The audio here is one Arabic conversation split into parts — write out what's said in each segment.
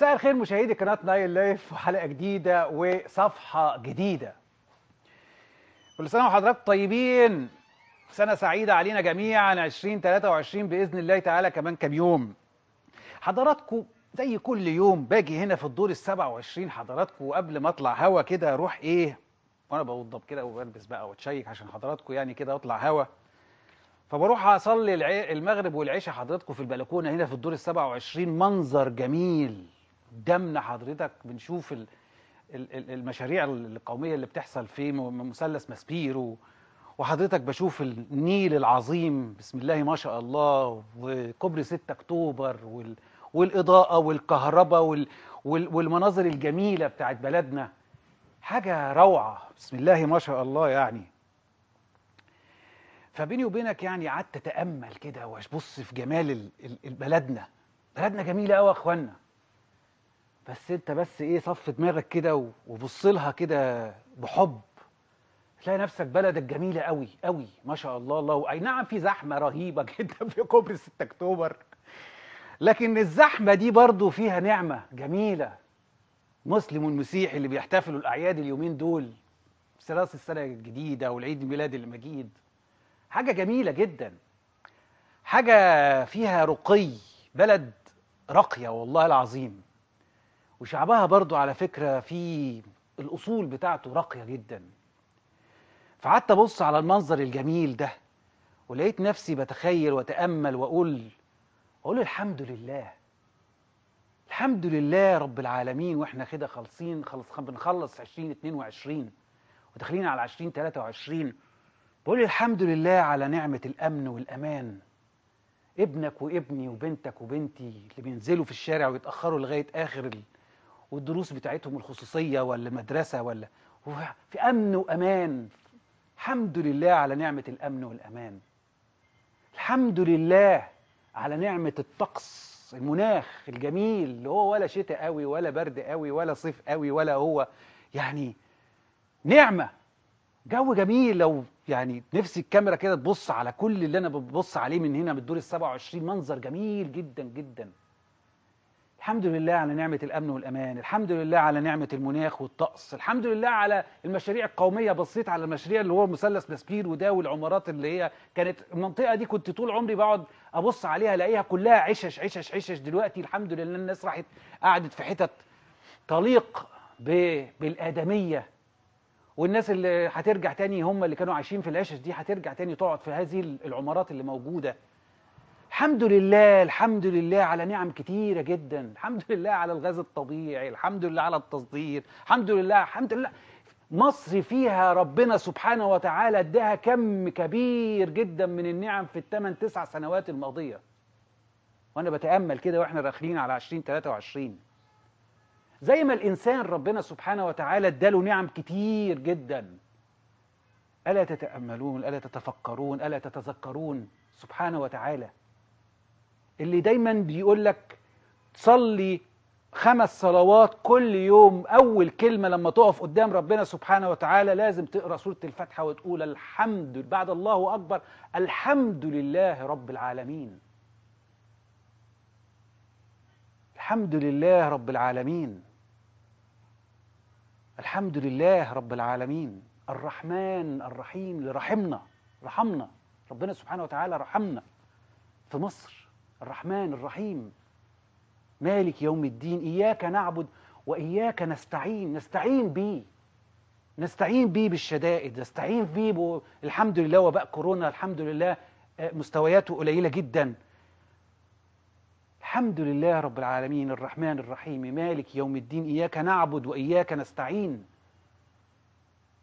مساء الخير مشاهدي قناة نايل لايف وحلقة جديدة وصفحة جديدة كل سنة وحضراتكم طيبين سنة سعيدة علينا جميعا 2023 بإذن الله تعالى كمان كام يوم حضراتكم زي كل يوم باجي هنا في الدور ال 27 حضراتكم وقبل ما اطلع هوا كده اروح ايه وانا بوضب كده وبلبس بقى واتشيك عشان حضراتكم يعني كده اطلع هوا فبروح اصلي المغرب والعشاء حضراتكم في البلكونه هنا في الدور ال 27 منظر جميل قدامنا حضرتك بنشوف ال ال المشاريع القوميه اللي بتحصل في مثلث ماسبيرو وحضرتك بشوف النيل العظيم بسم الله ما شاء الله وكوبري 6 اكتوبر وال والاضاءه والكهرباء وال والمناظر الجميله بتاعت بلدنا حاجه روعه بسم الله ما شاء الله يعني فبيني وبينك يعني قعدت اتامل كده وابص في جمال بلدنا بلدنا جميله قوي يا اخوانا بس انت بس ايه صف دماغك كده وبص لها كده بحب تلاقي نفسك بلدك جميله قوي قوي ما شاء الله الله اي نعم في زحمه رهيبه جدا في كوبري 6 اكتوبر لكن الزحمه دي برضو فيها نعمه جميله مسلم مسيحي اللي بيحتفلوا الاعياد اليومين دول ثلاث السنه الجديده والعيد ميلاد المجيد حاجه جميله جدا حاجه فيها رقي بلد راقيه والله العظيم وشعبها برضو على فكرة في الأصول بتاعته راقية جدا فقعدت أبص على المنظر الجميل ده ولقيت نفسي بتخيل وأتأمل وأقول أقول الحمد لله الحمد لله رب العالمين واحنا كده خالصين خلص بنخلص 2022 وداخلين على 2023 بقول الحمد لله على نعمة الأمن والأمان ابنك وابني وبنتك وبنتي اللي بينزلوا في الشارع ويتأخروا لغاية آخر والدروس بتاعتهم الخصوصية ولا مدرسة ولا في أمن وأمان الحمد لله على نعمة الأمن والأمان الحمد لله على نعمة الطقس المناخ الجميل اللي هو ولا شتاء قوي ولا برد قوي ولا صيف قوي ولا هو يعني نعمة جو جميل لو يعني نفسي الكاميرا كده تبص على كل اللي انا ببص عليه من هنا من الدور ال 27 منظر جميل جدا جدا الحمد لله على نعمة الأمن والأمان الحمد لله على نعمة المناخ والطقس الحمد لله على المشاريع القومية بصيت على المشاريع اللي هو مثلث نسبير وده والعمارات اللي هي كانت المنطقة دي كنت طول عمري بقعد أبص عليها ألاقيها كلها عشش عشش عشش دلوقتي الحمد لله الناس راحت قعدت في حتت تليق بالآدمية والناس اللي هترجع تاني هم اللي كانوا عايشين في العشش دي هترجع تاني تقعد في هذه العمارات اللي موجودة الحمد لله الحمد لله على نعم كتيرة جدا الحمد لله على الغاز الطبيعي الحمد لله على التصدير الحمد لله الحمد لله مصر فيها ربنا سبحانه وتعالى اداها كم كبير جدا من النعم في الثمان تسع سنوات الماضية وأنا بتأمل كده وإحنا داخلين على 2023 زي ما الإنسان ربنا سبحانه وتعالى اداله نعم كتير جدا ألا تتأملون ألا تتفكرون ألا تتذكرون سبحانه وتعالى اللي دايما بيقول لك تصلي خمس صلوات كل يوم أول كلمة لما تقف قدام ربنا سبحانه وتعالى لازم تقرأ سورة الفاتحة وتقول الحمد بعد الله أكبر الحمد لله رب العالمين الحمد لله رب العالمين الحمد لله رب العالمين الرحمن الرحيم اللي رحمنا رحمنا ربنا سبحانه وتعالى رحمنا في مصر الرحمن الرحيم مالك يوم الدين إياك نعبد وإياك نستعين نستعين به نستعين به بالشدائد نستعين به الحمد لله وباء كورونا الحمد لله آه، مستوياته قليلة جدا الحمد لله رب العالمين الرحمن الرحيم مالك يوم الدين إياك نعبد وإياك نستعين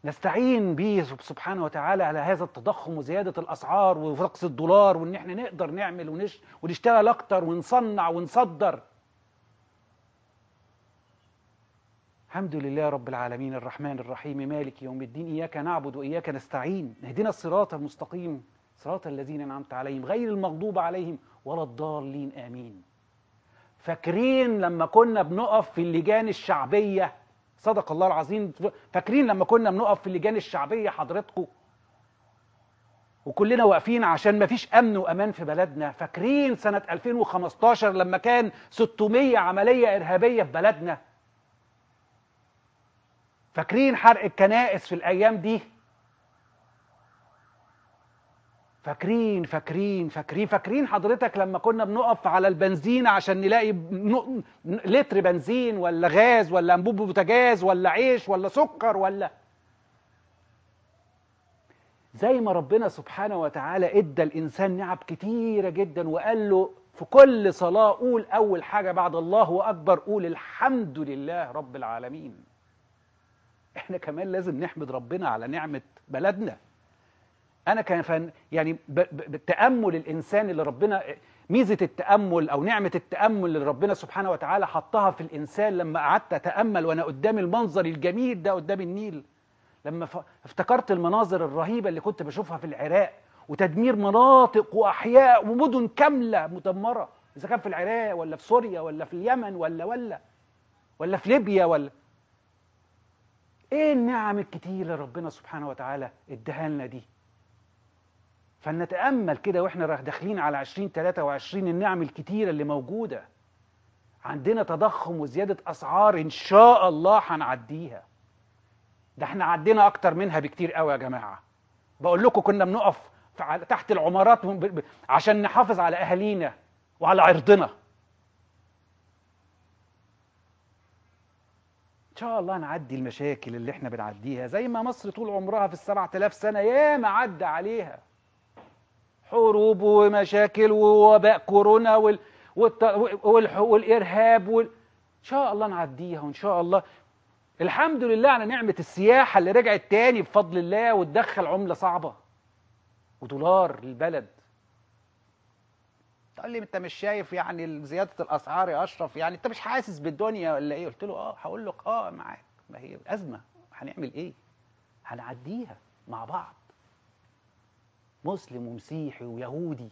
نستعين به سبحانه وتعالى على هذا التضخم وزيادة الأسعار ورقص الدولار وإن إحنا نقدر نعمل ونش ونشتغل أكتر ونصنع ونصدر الحمد لله رب العالمين الرحمن الرحيم مالك يوم الدين إياك نعبد وإياك نستعين اهدنا الصراط المستقيم صراط الذين أنعمت عليهم غير المغضوب عليهم ولا الضالين آمين فاكرين لما كنا بنقف في اللجان الشعبيه صدق الله العظيم فاكرين لما كنا بنقف في اللجان الشعبيه حضراتكم وكلنا واقفين عشان ما فيش امن وامان في بلدنا فاكرين سنه 2015 لما كان 600 عمليه ارهابيه في بلدنا فاكرين حرق الكنائس في الايام دي فاكرين فاكرين فاكرين فاكرين حضرتك لما كنا بنقف على البنزين عشان نلاقي لتر بنزين ولا غاز ولا انبوب بوتاجاز ولا عيش ولا سكر ولا زي ما ربنا سبحانه وتعالى ادى الانسان نعب كتيره جدا وقال له في كل صلاه قول اول حاجه بعد الله اكبر قول الحمد لله رب العالمين احنا كمان لازم نحمد ربنا على نعمه بلدنا انا كفن يعني بالتامل الانسان اللي ربنا ميزه التامل او نعمه التامل اللي ربنا سبحانه وتعالى حطها في الانسان لما قعدت اتامل وانا قدام المنظر الجميل ده قدام النيل لما افتكرت المناظر الرهيبه اللي كنت بشوفها في العراق وتدمير مناطق واحياء ومدن كامله مدمره اذا كان في العراق ولا في سوريا ولا في اليمن ولا ولا ولا في ليبيا ولا ايه النعم الكتير اللي ربنا سبحانه وتعالى اداها لنا دي فلنتامل كده واحنا رايح داخلين على 2023 النعم الكتيره اللي موجوده عندنا تضخم وزياده اسعار ان شاء الله هنعديها ده احنا عدينا اكتر منها بكتير قوي يا جماعه بقول لكم كنا بنقف تحت العمارات عشان نحافظ على اهالينا وعلى عرضنا ان شاء الله نعدي المشاكل اللي احنا بنعديها زي ما مصر طول عمرها في السبعة آلاف سنة ياما عدى عليها حروب ومشاكل ووباء كورونا وال... والارهاب وال... ان شاء الله نعديها وان شاء الله الحمد لله على نعمه السياحه اللي رجعت تاني بفضل الله وتدخل عمله صعبه ودولار للبلد قال لي انت مش شايف يعني زياده الاسعار يا اشرف يعني انت مش حاسس بالدنيا ولا ايه قلت له اه هقول لك اه معاك ما هي ازمه هنعمل ايه هنعديها مع بعض مسلم ومسيحي ويهودي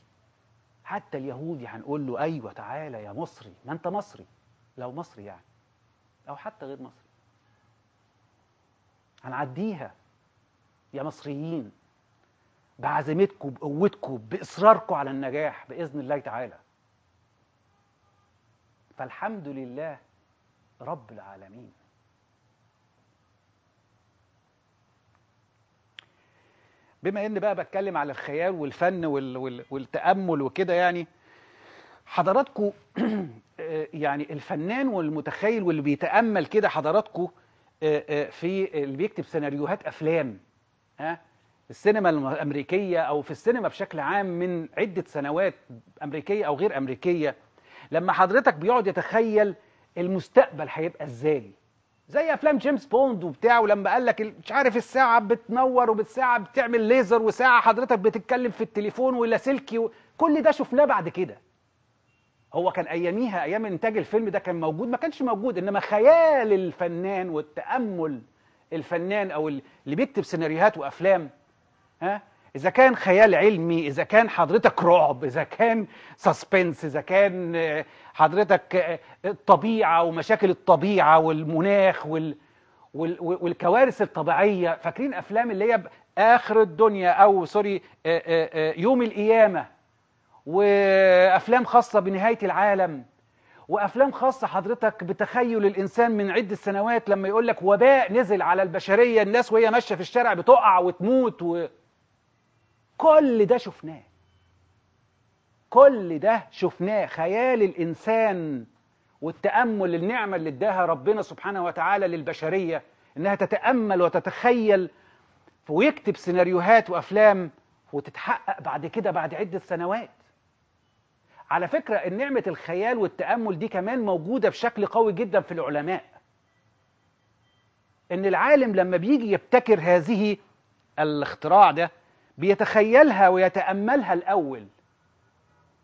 حتى اليهودي هنقول له ايوه تعالى يا مصري ما انت مصري لو مصري يعني او حتى غير مصري هنعديها يا مصريين بعزيمتكم بقوتكم باصراركم على النجاح باذن الله تعالى فالحمد لله رب العالمين بما ان بقى بتكلم على الخيال والفن وال وال والتامل وكده يعني حضراتكم آه، يعني الفنان والمتخيل واللي بيتامل كده حضراتكم آه، آه، في اللي بيكتب سيناريوهات افلام ها السينما الامريكيه او في السينما بشكل عام من عده سنوات امريكيه او غير امريكيه لما حضرتك بيقعد يتخيل المستقبل هيبقى ازاي زي افلام جيمس بوند وبتاع ولما قال لك مش عارف الساعه بتنور وبالساعه بتعمل ليزر وساعه حضرتك بتتكلم في التليفون ولاسلكي و... كل ده شفناه بعد كده هو كان اياميها ايام انتاج الفيلم ده كان موجود ما كانش موجود انما خيال الفنان والتامل الفنان او اللي بيكتب سيناريوهات وافلام ها اذا كان خيال علمي اذا كان حضرتك رعب اذا كان سسبنس اذا كان آه، حضرتك آه، الطبيعه ومشاكل الطبيعه والمناخ وال والكوارث الطبيعيه فاكرين افلام اللي هي اخر الدنيا او سوري آه، يوم القيامه وافلام خاصه بنهايه العالم وافلام خاصه حضرتك بتخيل الانسان من عده سنوات لما يقول لك وباء نزل على البشريه الناس وهي ماشيه في الشارع بتقع وتموت و... كل ده شفناه كل ده شفناه خيال الإنسان والتأمل النعمة اللي اداها ربنا سبحانه وتعالى للبشرية إنها تتأمل وتتخيل ويكتب سيناريوهات وأفلام وتتحقق بعد كده بعد عدة سنوات على فكرة نعمة الخيال والتأمل دي كمان موجودة بشكل قوي جدا في العلماء إن العالم لما بيجي يبتكر هذه الاختراع ده بيتخيلها ويتأملها الأول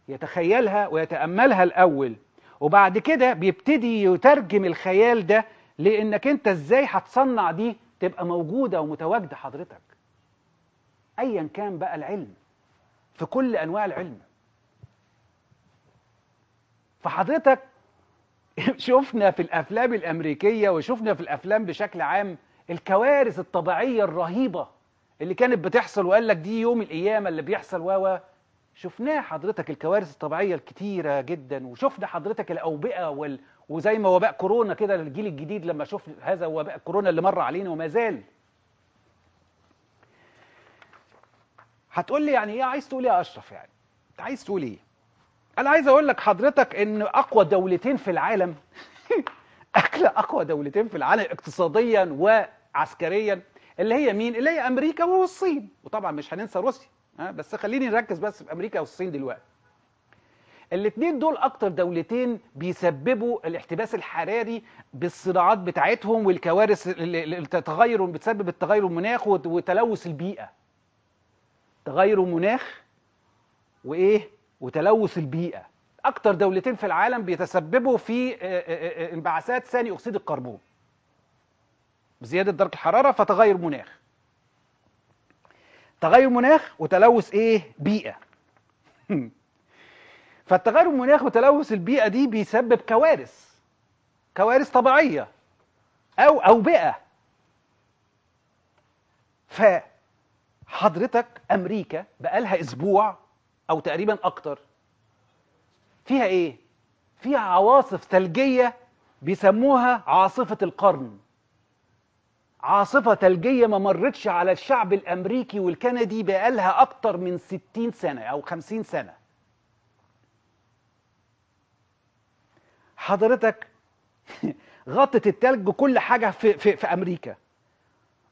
يتخيلها ويتأملها الأول وبعد كده بيبتدي يترجم الخيال ده لإنك أنت إزاي هتصنع دي تبقى موجودة ومتواجدة حضرتك أيا كان بقى العلم في كل أنواع العلم فحضرتك شفنا في الأفلام الأمريكية وشفنا في الأفلام بشكل عام الكوارث الطبيعية الرهيبة اللي كانت بتحصل وقال لك دي يوم القيامه اللي بيحصل و شفناه حضرتك الكوارث الطبيعيه الكتيره جدا وشفنا حضرتك الاوبئه وال... وزي ما وباء كورونا كده للجيل الجديد لما شفنا هذا وباء كورونا اللي مر علينا وما زال هتقول لي يعني ايه عايز تقول ايه يا اشرف يعني انت عايز تقول ايه انا عايز اقول لك حضرتك ان اقوى دولتين في العالم اكله اقوى دولتين في العالم اقتصاديا وعسكريا اللي هي مين اللي هي امريكا والصين وطبعا مش هننسى روسيا ها بس خليني نركز بس في امريكا والصين دلوقتي الاثنين دول اكتر دولتين بيسببوا الاحتباس الحراري بالصراعات بتاعتهم والكوارث اللي تتغير بتسبب التغير المناخ وتلوث البيئه تغير المناخ وايه وتلوث البيئه اكتر دولتين في العالم بيتسببوا في انبعاثات ثاني اكسيد الكربون بزياده درجه الحراره فتغير مناخ تغير مناخ وتلوث ايه بيئه فالتغير المناخ وتلوث البيئه دي بيسبب كوارث كوارث طبيعيه او اوبئه فحضرتك امريكا بقالها اسبوع او تقريبا اكتر فيها ايه فيها عواصف ثلجيه بيسموها عاصفه القرن عاصفة ثلجية ما مرتش على الشعب الأمريكي والكندي بقالها أكتر من 60 سنة أو 50 سنة حضرتك غطت التلج كل حاجة في, في, في أمريكا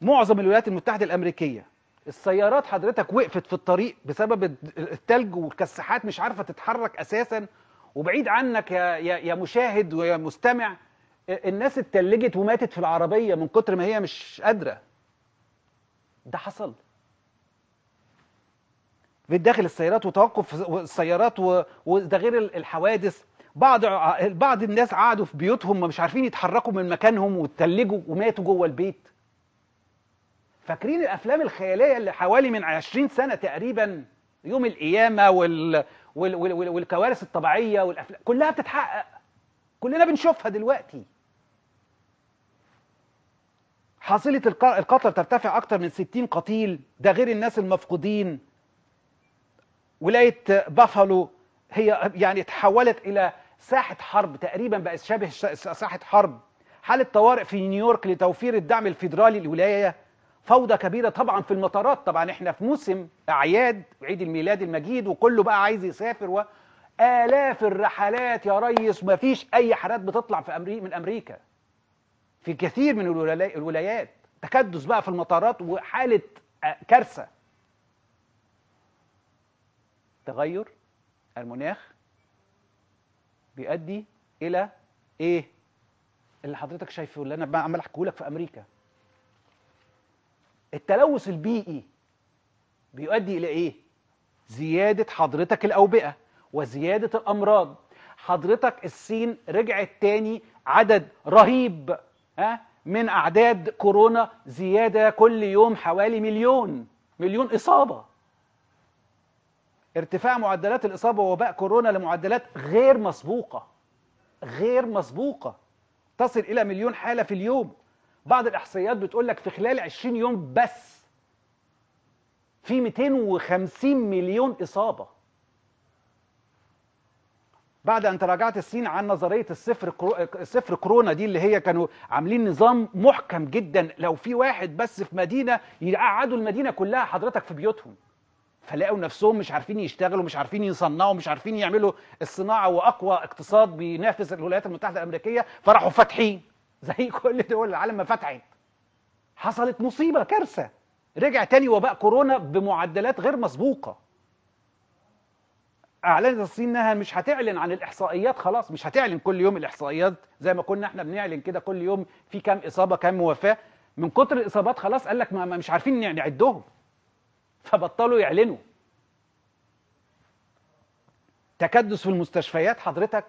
معظم الولايات المتحدة الأمريكية السيارات حضرتك وقفت في الطريق بسبب التلج والكساحات مش عارفة تتحرك أساسا وبعيد عنك يا, يا, يا مشاهد ويا مستمع الناس اتلجت وماتت في العربيه من كتر ما هي مش قادره ده حصل في داخل السيارات وتوقف السيارات وده غير الحوادث بعض بعض الناس قعدوا في بيوتهم مش عارفين يتحركوا من مكانهم واتلجوا وماتوا جوه البيت فاكرين الافلام الخياليه اللي حوالي من 20 سنه تقريبا يوم القيامه وال... وال... وال... والكوارث الطبيعيه والافلام كلها بتتحقق كلنا بنشوفها دلوقتي حصيلة القطر ترتفع أكتر من 60 قتيل ده غير الناس المفقودين ولاية بافالو هي يعني تحولت إلى ساحة حرب تقريبا بقت شبه ساحة حرب حالة طوارئ في نيويورك لتوفير الدعم الفيدرالي للولاية فوضى كبيرة طبعا في المطارات طبعا احنا في موسم أعياد عيد الميلاد المجيد وكله بقى عايز يسافر و... آلاف الرحلات يا ريس ما فيش أي حالات بتطلع في أمريكا من أمريكا في كثير من الولايات تكدس بقى في المطارات وحالة آه، كارثة تغير المناخ بيؤدي إلى إيه؟ اللي حضرتك شايفه اللي أنا عمال أحكيه لك في أمريكا التلوث البيئي بيؤدي إلى إيه؟ زيادة حضرتك الأوبئة وزيادة الأمراض حضرتك الصين رجعت تاني عدد رهيب ها من أعداد كورونا زيادة كل يوم حوالي مليون مليون إصابة ارتفاع معدلات الإصابة ووباء كورونا لمعدلات غير مسبوقة غير مسبوقة تصل إلى مليون حالة في اليوم بعض الإحصائيات بتقول لك في خلال 20 يوم بس في 250 مليون إصابة بعد ان تراجعت الصين عن نظريه الصفر كرو... صفر كورونا دي اللي هي كانوا عاملين نظام محكم جدا لو في واحد بس في مدينه يقعدوا المدينه كلها حضرتك في بيوتهم فلاقوا نفسهم مش عارفين يشتغلوا مش عارفين يصنعوا مش عارفين يعملوا الصناعه واقوى اقتصاد بينافس الولايات المتحده الامريكيه فراحوا فاتحين زي كل دول العالم ما فتحت حصلت مصيبه كارثه رجع تاني وباء كورونا بمعدلات غير مسبوقه اعلنت الصين انها مش هتعلن عن الاحصائيات خلاص مش هتعلن كل يوم الاحصائيات زي ما كنا احنا بنعلن كده كل يوم في كام اصابه كام وفاه من كتر الاصابات خلاص قال لك ما مش عارفين نعدهم فبطلوا يعلنوا تكدس في المستشفيات حضرتك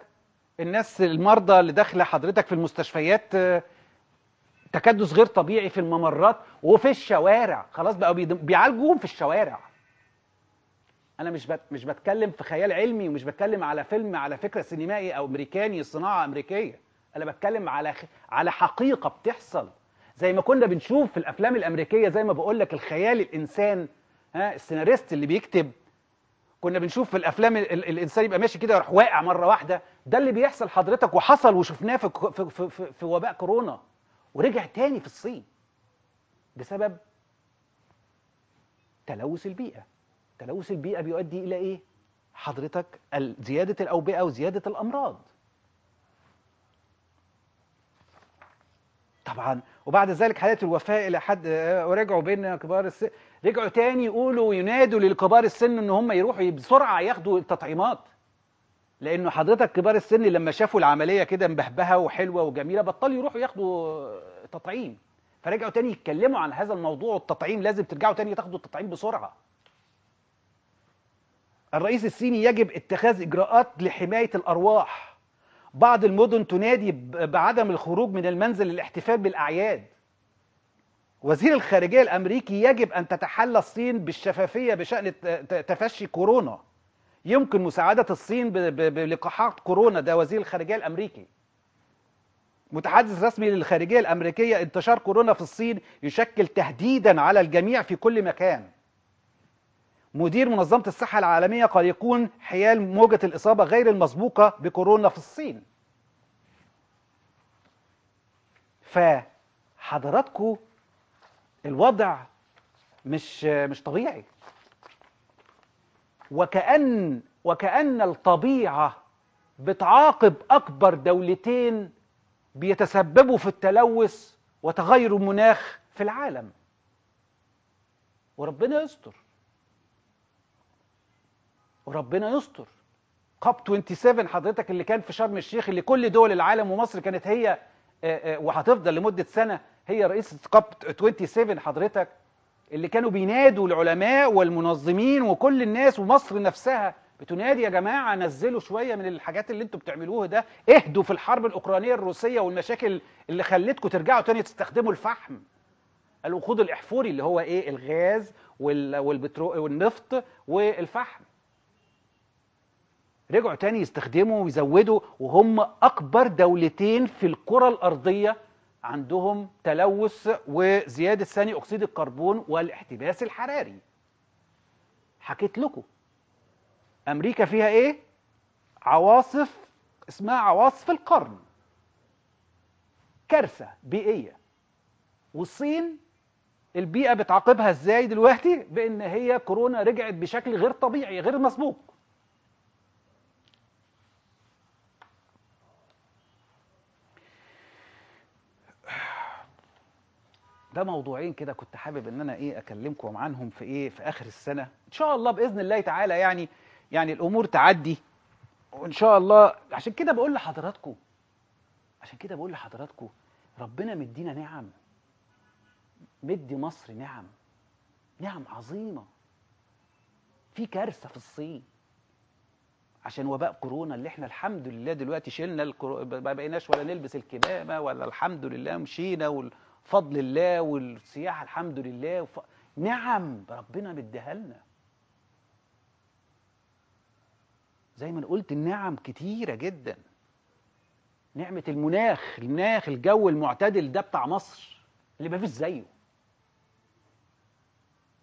الناس المرضى اللي داخله حضرتك في المستشفيات آه، تكدس غير طبيعي في الممرات وفي الشوارع خلاص بقوا بيعالجوهم في الشوارع انا مش بت... مش بتكلم في خيال علمي ومش بتكلم على فيلم على فكره سينمائي او امريكاني صناعه امريكيه انا بتكلم على على حقيقه بتحصل زي ما كنا بنشوف في الافلام الامريكيه زي ما بقول لك الخيال الانسان ها السيناريست اللي بيكتب كنا بنشوف في الافلام ال... ال... الانسان يبقى ماشي كده يروح واقع مره واحده ده اللي بيحصل حضرتك وحصل وشفناه في في في, في, في وباء كورونا ورجع تاني في الصين بسبب تلوث البيئه تلوث البيئة بيؤدي إلى إيه؟ حضرتك زيادة الأوبئة وزيادة الأمراض طبعا وبعد ذلك حالات الوفاة إلى حد ورجعوا بين كبار السن رجعوا تاني يقولوا ينادوا للكبار السن ان هم يروحوا بسرعه ياخدوا التطعيمات لانه حضرتك كبار السن لما شافوا العمليه كده مبهبهه وحلوه وجميله بطلوا يروحوا ياخدوا تطعيم فرجعوا تاني يتكلموا عن هذا الموضوع والتطعيم لازم ترجعوا تاني تاخدوا التطعيم بسرعه الرئيس الصيني يجب اتخاذ إجراءات لحماية الأرواح بعض المدن تنادي بعدم الخروج من المنزل للاحتفال بالأعياد وزير الخارجية الأمريكي يجب أن تتحلى الصين بالشفافية بشأن تفشي كورونا يمكن مساعدة الصين بلقاحات كورونا ده وزير الخارجية الأمريكي متحدث رسمي للخارجية الأمريكية انتشار كورونا في الصين يشكل تهديدا على الجميع في كل مكان مدير منظمة الصحة العالمية قد يكون حيال موجة الإصابة غير المسبوقة بكورونا في الصين فحضراتكم الوضع مش مش طبيعي وكأن وكأن الطبيعة بتعاقب أكبر دولتين بيتسببوا في التلوث وتغير المناخ في العالم وربنا يستر وربنا يستر كاب 27 حضرتك اللي كان في شرم الشيخ اللي كل دول العالم ومصر كانت هي آه، آه، وهتفضل لمده سنه هي رئيسه كاب 27 حضرتك اللي كانوا بينادوا العلماء والمنظمين وكل الناس ومصر نفسها بتنادي يا جماعه نزلوا شويه من الحاجات اللي انتم بتعملوه ده اهدوا في الحرب الاوكرانيه الروسيه والمشاكل اللي خلتكم ترجعوا تاني تستخدموا الفحم الوقود الاحفوري اللي هو ايه الغاز والبترول والنفط والفحم رجعوا تاني يستخدموا ويزودوا وهم أكبر دولتين في الكرة الأرضية عندهم تلوث وزيادة ثاني أكسيد الكربون والاحتباس الحراري حكيت لكم أمريكا فيها إيه؟ عواصف اسمها عواصف القرن كارثة بيئية والصين البيئة بتعاقبها إزاي دلوقتي؟ بإن هي كورونا رجعت بشكل غير طبيعي غير مسبوق ده موضوعين كده كنت حابب ان انا ايه اكلمكم عنهم في ايه في اخر السنه ان شاء الله باذن الله تعالى يعني يعني الامور تعدي وان شاء الله عشان كده بقول لحضراتكم عشان كده بقول لحضراتكم ربنا مدينا نعم مدي مصر نعم نعم عظيمه في كارثه في الصين عشان وباء كورونا اللي احنا الحمد لله دلوقتي شلنا الكرو... ما بقيناش ولا نلبس الكمامه ولا الحمد لله مشينا وال... فضل الله والسياحه الحمد لله وف... نعم ربنا مديها لنا زي ما انا قلت النعم كتيره جدا نعمه المناخ المناخ الجو المعتدل ده بتاع مصر اللي ما فيش زيه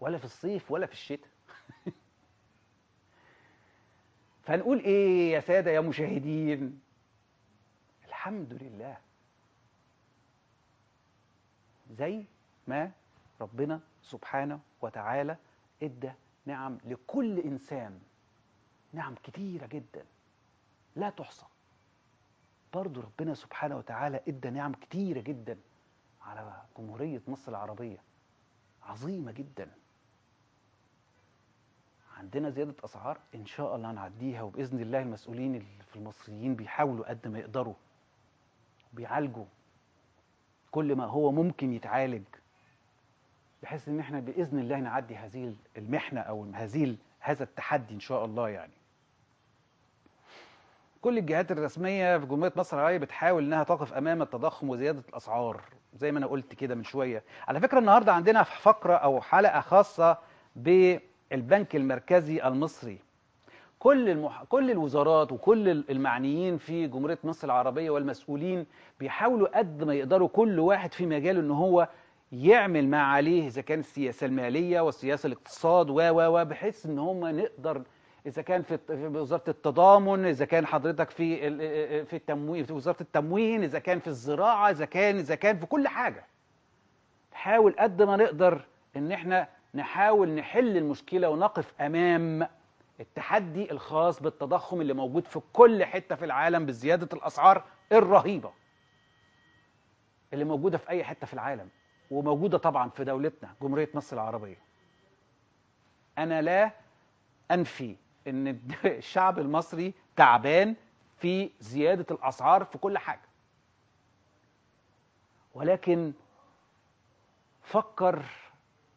ولا في الصيف ولا في الشتاء فنقول ايه يا ساده يا مشاهدين الحمد لله زي ما ربنا سبحانه وتعالى ادى نعم لكل انسان نعم كتيره جدا لا تحصى برضه ربنا سبحانه وتعالى ادى نعم كتيره جدا على جمهوريه مصر العربيه عظيمه جدا عندنا زياده اسعار ان شاء الله هنعديها وباذن الله المسؤولين في المصريين بيحاولوا قد ما يقدروا بيعالجوا كل ما هو ممكن يتعالج بحيث ان احنا باذن الله نعدي هذه المحنه او هذه هذا التحدي ان شاء الله يعني كل الجهات الرسميه في جمهوريه مصر العربيه بتحاول انها تقف امام التضخم وزياده الاسعار زي ما انا قلت كده من شويه على فكره النهارده عندنا فقره او حلقه خاصه بالبنك المركزي المصري كل المح... كل الوزارات وكل المعنيين في جمهوريه مصر العربيه والمسؤولين بيحاولوا قد ما يقدروا كل واحد في مجاله ان هو يعمل ما عليه اذا كان السياسه الماليه والسياسه الاقتصاد و و و بحيث ان هم نقدر اذا كان في وزاره التضامن اذا كان حضرتك في في التموين في وزاره التموين اذا كان في الزراعه اذا كان اذا كان في كل حاجه نحاول قد ما نقدر ان احنا نحاول نحل المشكله ونقف امام التحدي الخاص بالتضخم اللي موجود في كل حتة في العالم بزيادة الأسعار الرهيبة اللي موجودة في أي حتة في العالم وموجودة طبعا في دولتنا جمهورية مصر العربية أنا لا أنفي أن الشعب المصري تعبان في زيادة الأسعار في كل حاجة ولكن فكر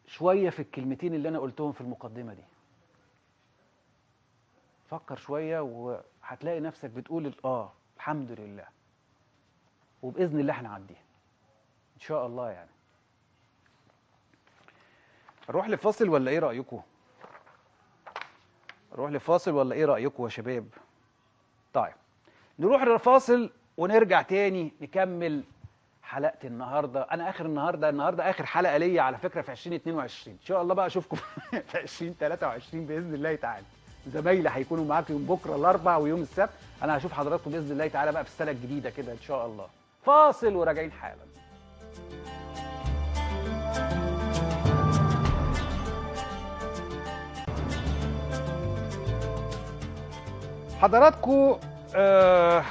شوية في الكلمتين اللي أنا قلتهم في المقدمة دي فكر شوية وهتلاقي نفسك بتقول اه الحمد لله وبإذن الله احنا هنعديها إن شاء الله يعني نروح لفاصل ولا إيه رأيكم؟ نروح لفاصل ولا إيه رأيكم يا شباب؟ طيب نروح لفاصل ونرجع تاني نكمل حلقه النهارده انا اخر النهارده النهارده اخر حلقه ليا على فكره في 2022 ان شاء الله بقى اشوفكم في 2023 باذن الله تعالى زمايلي هيكونوا معاك يوم بكره الاربع ويوم السبت انا هشوف حضراتكم باذن الله تعالى بقى في السنه الجديده كده ان شاء الله فاصل وراجعين حالا حضراتكم آه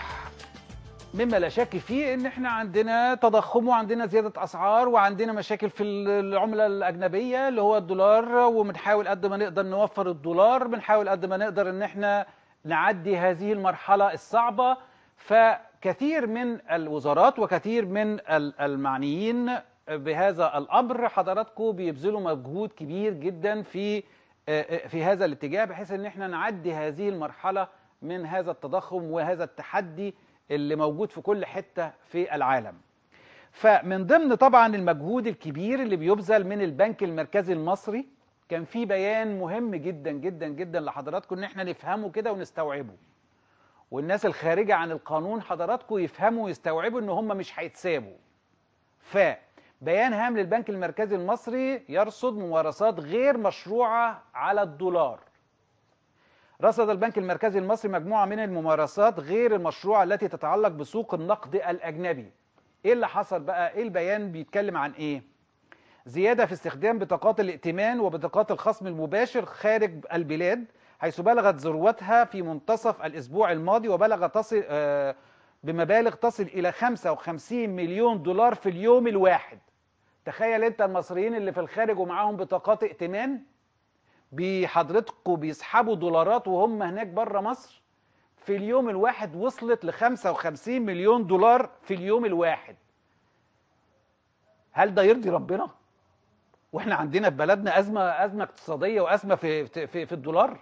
مما لا شك فيه ان احنا عندنا تضخم وعندنا زياده اسعار وعندنا مشاكل في العمله الاجنبيه اللي هو الدولار وبنحاول قد ما نقدر نوفر الدولار بنحاول قد ما نقدر ان احنا نعدي هذه المرحله الصعبه فكثير من الوزارات وكثير من المعنيين بهذا الامر حضراتكم بيبذلوا مجهود كبير جدا في آه، آه، في هذا الاتجاه بحيث ان احنا نعدي هذه المرحله من هذا التضخم وهذا التحدي اللي موجود في كل حتة في العالم فمن ضمن طبعا المجهود الكبير اللي بيبذل من البنك المركزي المصري كان في بيان مهم جدا جدا جدا لحضراتكم ان احنا نفهمه كده ونستوعبه والناس الخارجة عن القانون حضراتكم يفهموا ويستوعبوا ان هم مش هيتسابوا فبيان هام للبنك المركزي المصري يرصد ممارسات غير مشروعة على الدولار رصد البنك المركزي المصري مجموعة من الممارسات غير المشروعة التي تتعلق بسوق النقد الأجنبي إيه اللي حصل بقى؟ إيه البيان بيتكلم عن إيه؟ زيادة في استخدام بطاقات الائتمان وبطاقات الخصم المباشر خارج البلاد حيث بلغت ذروتها في منتصف الأسبوع الماضي وبلغ تصل آه، بمبالغ تصل إلى 55 مليون دولار في اليوم الواحد تخيل أنت المصريين اللي في الخارج ومعاهم بطاقات ائتمان بحضرتكم بيسحبوا دولارات وهم هناك بره مصر في اليوم الواحد وصلت ل 55 مليون دولار في اليوم الواحد هل ده يرضي ربنا واحنا عندنا في بلدنا ازمه ازمه اقتصاديه وازمه في في في الدولار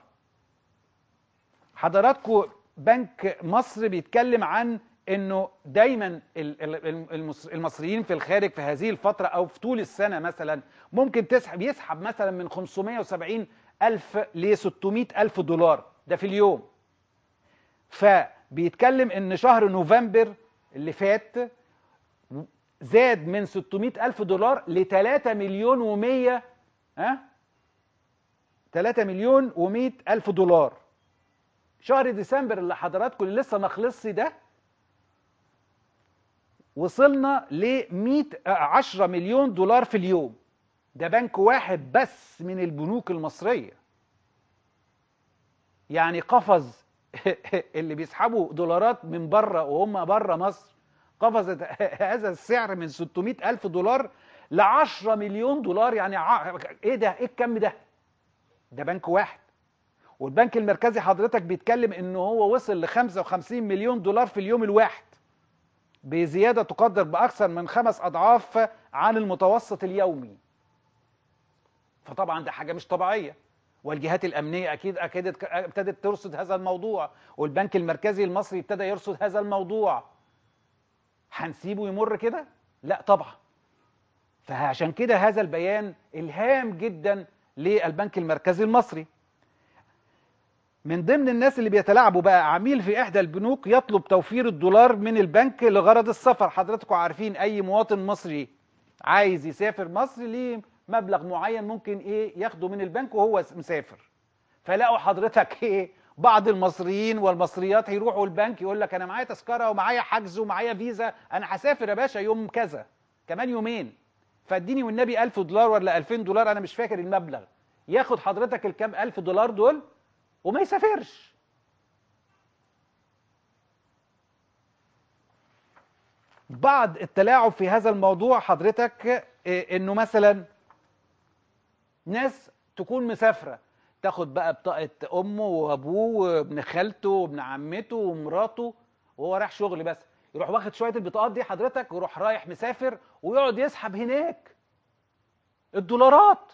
حضراتكم بنك مصر بيتكلم عن انه دايما المصريين في الخارج في هذه الفتره او في طول السنه مثلا ممكن تسحب يسحب مثلا من 570 الف ل 600 الف دولار ده في اليوم فبيتكلم ان شهر نوفمبر اللي فات زاد من 600 الف دولار ل 3 مليون و100 ها 3 مليون و100 الف دولار شهر ديسمبر اللي حضراتكم اللي لسه ما خلصش ده وصلنا ل 100 10 آه، مليون دولار في اليوم ده بنك واحد بس من البنوك المصريه يعني قفز اللي بيسحبوا دولارات من بره وهم بره مصر قفزت هذا السعر من 600 ألف دولار ل 10 مليون دولار يعني ايه ده ايه الكم ده ده بنك واحد والبنك المركزي حضرتك بيتكلم ان هو وصل ل 55 مليون دولار في اليوم الواحد بزيادة تقدر بأكثر من خمس أضعاف عن المتوسط اليومي فطبعا ده حاجة مش طبيعية والجهات الأمنية أكيد أكيد ابتدت ترصد هذا الموضوع والبنك المركزي المصري ابتدى يرصد هذا الموضوع هنسيبه يمر كده؟ لا طبعا فعشان كده هذا البيان إلهام جدا للبنك المركزي المصري من ضمن الناس اللي بيتلاعبوا بقى عميل في احدى البنوك يطلب توفير الدولار من البنك لغرض السفر حضراتكم عارفين اي مواطن مصري عايز يسافر مصر ليه مبلغ معين ممكن ايه ياخده من البنك وهو مسافر فلقوا حضرتك ايه بعض المصريين والمصريات هيروحوا البنك يقول لك انا معايا تذكره ومعايا حجز ومعايا فيزا انا هسافر يا باشا يوم كذا كمان يومين فاديني والنبي 1000 دولار ولا 2000 دولار انا مش فاكر المبلغ ياخد حضرتك الكام 1000 دولار دول وما يسافرش بعض التلاعب في هذا الموضوع حضرتك إيه، انه مثلا ناس تكون مسافره تاخد بقى بطاقه امه وابوه وابن خالته وابن عمته ومراته وهو رايح شغل بس يروح واخد شويه البطاقات دي حضرتك ويروح رايح مسافر ويقعد يسحب هناك الدولارات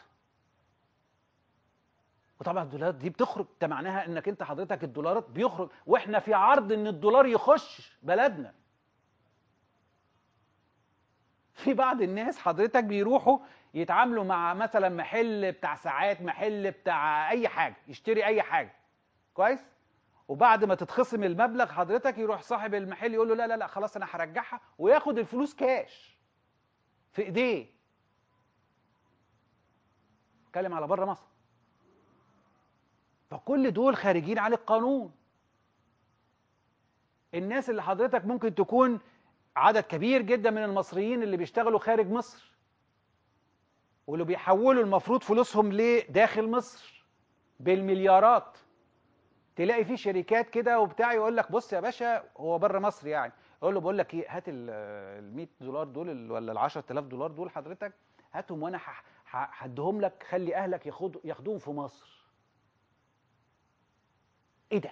وطبعا الدولارات دي بتخرج ده معناها انك انت حضرتك الدولارات بيخرج واحنا في عرض ان الدولار يخش بلدنا في بعض الناس حضرتك بيروحوا يتعاملوا مع مثلا محل بتاع ساعات محل بتاع اي حاجه يشتري اي حاجه كويس وبعد ما تتخصم المبلغ حضرتك يروح صاحب المحل يقول له لا لا لا خلاص انا هرجعها وياخد الفلوس كاش في ايديه اتكلم على بره مصر فكل دول خارجين عن القانون الناس اللي حضرتك ممكن تكون عدد كبير جدا من المصريين اللي بيشتغلوا خارج مصر واللي بيحولوا المفروض فلوسهم لداخل مصر بالمليارات تلاقي في شركات كده وبتاع يقول لك بص يا باشا هو بره مصر يعني اقول له بقول لك ايه هات ال 100 دولار دول ولا ال 10000 دولار دول حضرتك هاتهم وانا هديهم لك خلي اهلك ياخدوهم في مصر ايه ده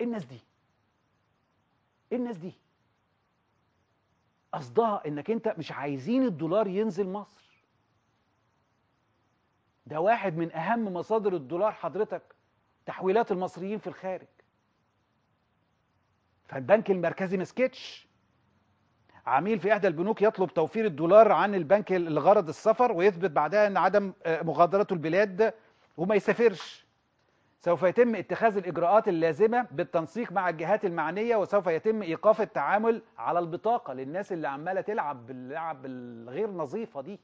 ايه الناس دي ايه الناس دي قصدها انك انت مش عايزين الدولار ينزل مصر ده واحد من اهم مصادر الدولار حضرتك تحويلات المصريين في الخارج فالبنك المركزي مسكتش عميل في احدى البنوك يطلب توفير الدولار عن البنك لغرض السفر ويثبت بعدها ان عدم آه، مغادرته البلاد وما يسافرش سوف يتم اتخاذ الإجراءات اللازمة بالتنسيق مع الجهات المعنية وسوف يتم إيقاف التعامل على البطاقة للناس اللي عمالة تلعب باللعب الغير نظيفة دي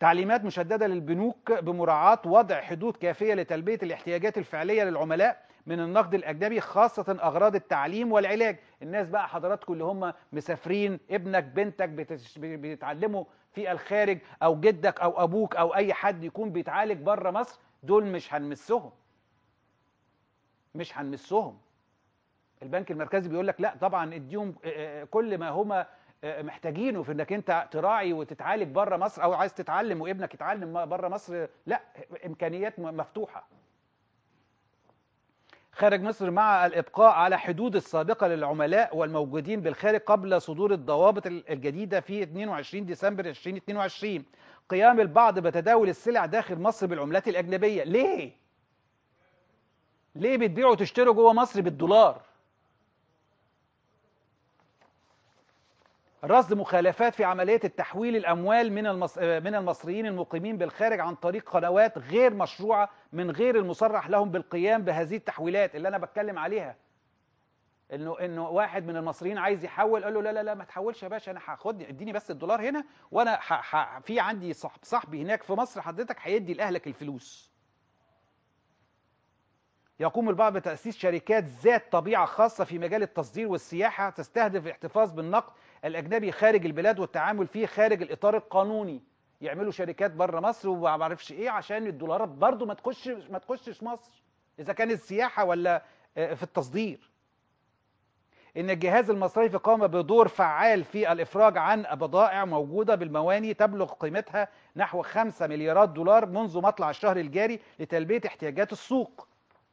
تعليمات مشددة للبنوك بمراعاة وضع حدود كافية لتلبية الاحتياجات الفعلية للعملاء من النقد الأجنبي خاصة أغراض التعليم والعلاج الناس بقى حضراتكم اللي هم مسافرين ابنك بنتك بيتعلموا في الخارج أو جدك أو أبوك أو أي حد يكون بيتعالج بره مصر دول مش هنمسهم مش هنمسهم البنك المركزي بيقول لك لا طبعا اديهم آه، آه، آه، كل ما هما محتاجينه في انك انت تراعي وتتعالج بره مصر او عايز تتعلم وابنك يتعلم بره مصر لا امكانيات مفتوحه خارج مصر مع الابقاء على حدود السابقه للعملاء والموجودين بالخارج قبل صدور الضوابط الجديده في 22 ديسمبر 2022 قيام البعض بتداول السلع داخل مصر بالعملات الأجنبية ليه؟ ليه بتبيعوا وتشتروا جوه مصر بالدولار؟ رصد مخالفات في عملية التحويل الأموال من من المصريين المقيمين بالخارج عن طريق قنوات غير مشروعة من غير المصرح لهم بالقيام بهذه التحويلات اللي أنا بتكلم عليها انه انه واحد من المصريين عايز يحول قال له لا لا لا ما تحولش يا باشا انا هاخد اديني بس الدولار هنا وانا في عندي صاحب صاحبي هناك في مصر حضرتك هيدي لاهلك الفلوس يقوم البعض بتأسيس شركات ذات طبيعة خاصة في مجال التصدير والسياحة تستهدف الاحتفاظ بالنقد الأجنبي خارج البلاد والتعامل فيه خارج الإطار القانوني يعملوا شركات بره مصر وما اعرفش ايه عشان الدولارات برضو ما تخش ما تخشش مصر اذا كان السياحه ولا آه، في التصدير ان الجهاز المصرفي قام بدور فعال في الافراج عن بضائع موجوده بالمواني تبلغ قيمتها نحو 5 مليارات دولار منذ مطلع الشهر الجاري لتلبيه احتياجات السوق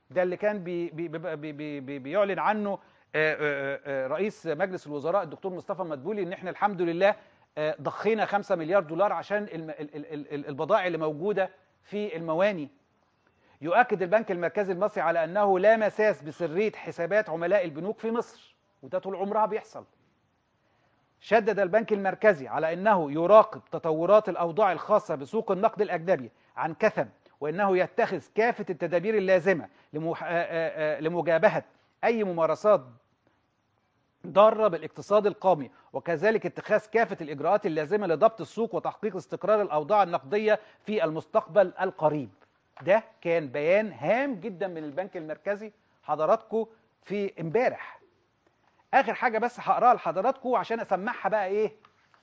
ده اللي كان بي بي بي بي بي بيعلن عنه آه، آه، آه، رئيس مجلس الوزراء الدكتور مصطفى مدبولي ان احنا الحمد لله ضخينا 5 مليار دولار عشان البضائع اللي موجوده في المواني يؤكد البنك المركزي المصري على انه لا مساس بسريه حسابات عملاء البنوك في مصر وده طول عمرها بيحصل شدد البنك المركزي على انه يراقب تطورات الاوضاع الخاصه بسوق النقد الاجنبي عن كثب وانه يتخذ كافه التدابير اللازمه لمجابهه اي ممارسات ضاره بالاقتصاد القومي وكذلك اتخاذ كافه الاجراءات اللازمه لضبط السوق وتحقيق استقرار الاوضاع النقديه في المستقبل القريب ده كان بيان هام جدا من البنك المركزي حضراتكم في امبارح اخر حاجه بس هقراها لحضراتكم عشان اسمعها بقى ايه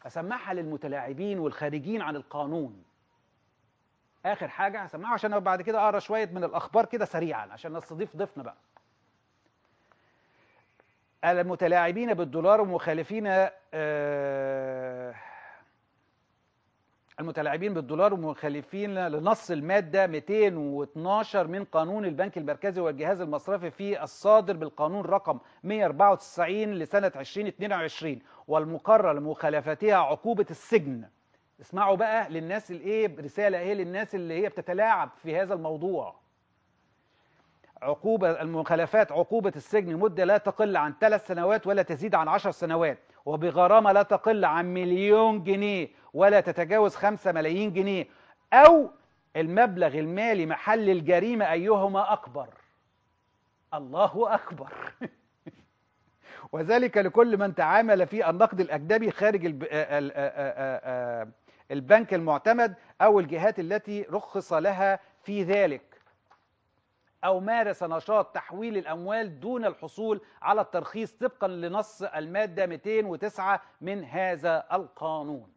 اسمعها للمتلاعبين والخارجين عن القانون اخر حاجه هسمعها عشان بعد كده اقرا شويه من الاخبار كده سريعا عشان نستضيف ضيفنا بقى المتلاعبين بالدولار ومخالفين آه، المتلاعبين بالدولار ومخالفين لنص المادة 212 من قانون البنك المركزي والجهاز المصرفي في الصادر بالقانون رقم 194 لسنة 2022 والمقرر لمخالفتها عقوبة السجن اسمعوا بقى للناس الايه رسالة ايه للناس اللي هي بتتلاعب في هذا الموضوع عقوبة المخالفات عقوبة السجن مدة لا تقل عن ثلاث سنوات ولا تزيد عن عشر سنوات وبغرامة لا تقل عن مليون جنيه ولا تتجاوز 5 ملايين جنيه أو المبلغ المالي محل الجريمة أيهما أكبر الله أكبر وذلك لكل من تعامل في النقد الأجنبي خارج الب... آه، آه، آه، البنك المعتمد أو الجهات التي رخص لها في ذلك أو مارس نشاط تحويل الأموال دون الحصول على الترخيص طبقا لنص المادة 209 من هذا القانون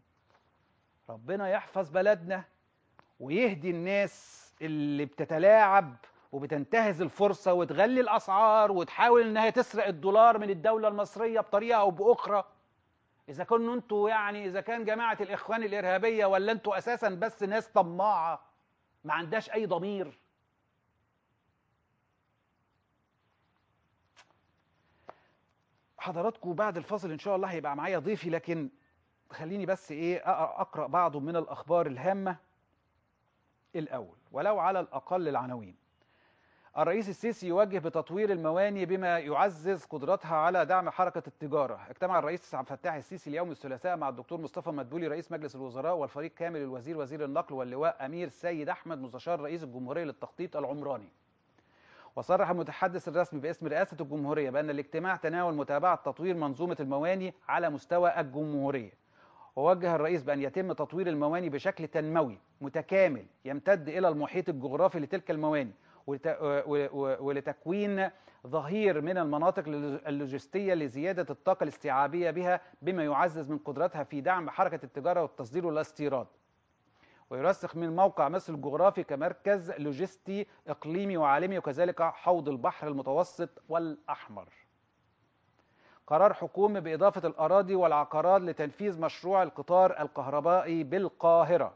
ربنا يحفظ بلدنا ويهدي الناس اللي بتتلاعب وبتنتهز الفرصة وتغلي الأسعار وتحاول إنها تسرق الدولار من الدولة المصرية بطريقة أو بأخرى إذا كنتوا أنتوا يعني إذا كان جماعة الإخوان الإرهابية ولا أنتوا أساسا بس ناس طماعة ما عندهاش أي ضمير حضراتكم بعد الفاصل إن شاء الله هيبقى معايا ضيفي لكن خليني بس ايه اقرا بعض من الاخبار الهامه الاول ولو على الاقل العناوين الرئيس السيسي يوجه بتطوير المواني بما يعزز قدرتها على دعم حركه التجاره اجتمع الرئيس عبد الفتاح السيسي اليوم الثلاثاء مع الدكتور مصطفى مدبولي رئيس مجلس الوزراء والفريق كامل الوزير وزير النقل واللواء امير سيد احمد مستشار رئيس الجمهوريه للتخطيط العمراني وصرح المتحدث الرسمي باسم رئاسه الجمهوريه بان الاجتماع تناول متابعه تطوير منظومه المواني على مستوى الجمهوريه ووجه الرئيس بأن يتم تطوير المواني بشكل تنموي متكامل يمتد إلى المحيط الجغرافي لتلك المواني ولتكوين ظهير من المناطق اللوجستية لزيادة الطاقة الاستيعابية بها بما يعزز من قدرتها في دعم حركة التجارة والتصدير والاستيراد ويرسخ من موقع مصر الجغرافي كمركز لوجستي إقليمي وعالمي وكذلك حوض البحر المتوسط والأحمر قرار حكومي بإضافة الأراضي والعقارات لتنفيذ مشروع القطار الكهربائي بالقاهرة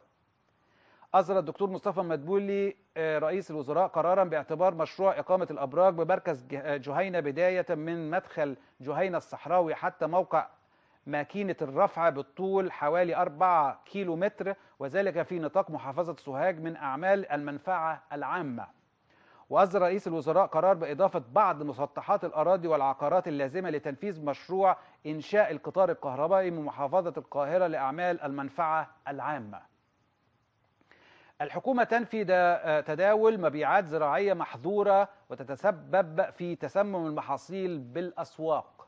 أصدر الدكتور مصطفى مدبولي آه، رئيس الوزراء قرارا باعتبار مشروع إقامة الأبراج بمركز آه، جهينة بداية من مدخل جهينة الصحراوي حتى موقع ماكينة الرفع بالطول حوالي 4 كيلو متر وذلك في نطاق محافظة سوهاج من أعمال المنفعة العامة وأصدر رئيس الوزراء قرار بإضافة بعض مسطحات الأراضي والعقارات اللازمة لتنفيذ مشروع إنشاء القطار الكهربائي من محافظة القاهرة لأعمال المنفعة العامة الحكومة تنفي تداول مبيعات زراعية محظورة وتتسبب في تسمم المحاصيل بالأسواق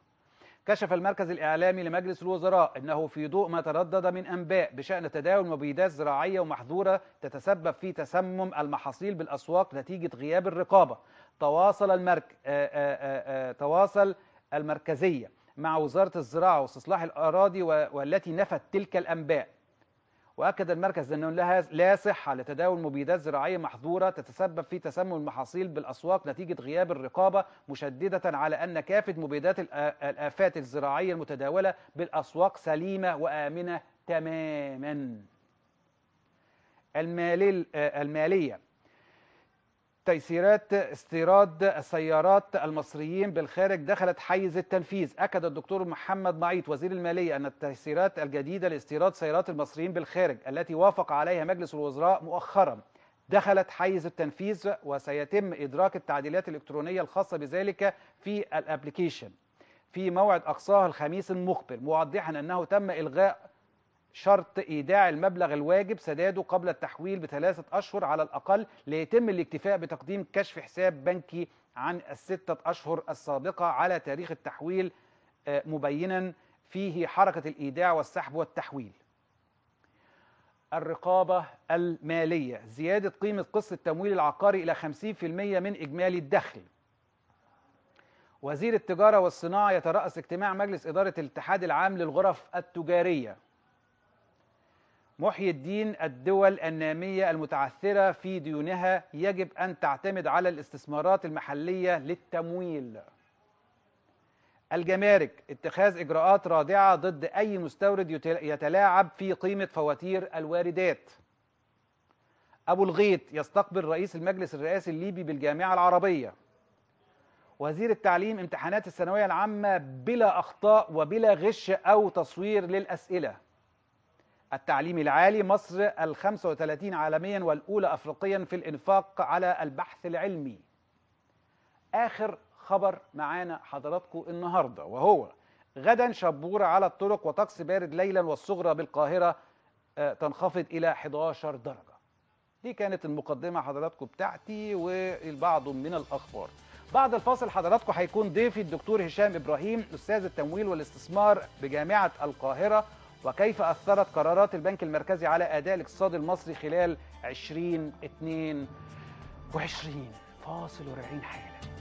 كشف المركز الإعلامي لمجلس الوزراء أنه في ضوء ما تردد من أنباء بشأن تداول مبيدات زراعية ومحظورة تتسبب في تسمم المحاصيل بالأسواق نتيجة غياب الرقابة تواصل المرك... آآ آه، آآ آه، آآ آه، تواصل المركزية مع وزارة الزراعة واستصلاح الأراضي والتي نفت تلك الأنباء وأكد المركز أنه لا صحة لتداول مبيدات زراعية محظورة تتسبب في تسمم المحاصيل بالأسواق نتيجة غياب الرقابة مشددة على أن كافة مبيدات الآفات الزراعية المتداولة بالأسواق سليمة وآمنة تماما المالية تيسيرات استيراد السيارات المصريين بالخارج دخلت حيز التنفيذ أكد الدكتور محمد معيط وزير المالية أن التيسيرات الجديدة لاستيراد سيارات المصريين بالخارج التي وافق عليها مجلس الوزراء مؤخرا دخلت حيز التنفيذ وسيتم إدراك التعديلات الإلكترونية الخاصة بذلك في الابليكيشن في موعد أقصاه الخميس المقبل موضحا أنه تم إلغاء شرط إيداع المبلغ الواجب سداده قبل التحويل بثلاثة أشهر على الأقل ليتم الاكتفاء بتقديم كشف حساب بنكي عن الستة أشهر السابقة على تاريخ التحويل آه، مبينا فيه حركة الإيداع والسحب والتحويل الرقابة المالية زيادة قيمة قسط التمويل العقاري إلى 50% من إجمالي الدخل وزير التجارة والصناعة يترأس اجتماع مجلس إدارة الاتحاد العام للغرف التجارية محي الدين الدول النامية المتعثرة في ديونها يجب أن تعتمد على الاستثمارات المحلية للتمويل الجمارك اتخاذ إجراءات رادعة ضد أي مستورد يتلاعب في قيمة فواتير الواردات أبو الغيط يستقبل رئيس المجلس الرئاسي الليبي بالجامعة العربية وزير التعليم امتحانات الثانوية العامة بلا أخطاء وبلا غش أو تصوير للأسئلة التعليم العالي مصر ال 35 عالميا والأولى أفريقيا في الإنفاق على البحث العلمي آخر خبر معانا حضراتكم النهاردة وهو غدا شبورة على الطرق وطقس بارد ليلا والصغرى بالقاهرة آه، تنخفض إلى 11 درجة دي كانت المقدمة حضراتكم بتاعتي والبعض من الأخبار بعد الفاصل حضراتكم هيكون ضيفي الدكتور هشام إبراهيم أستاذ التمويل والاستثمار بجامعة القاهرة وكيف أثرت قرارات البنك المركزي على أداء الاقتصاد المصري خلال 2022 فاصل وربعين حاله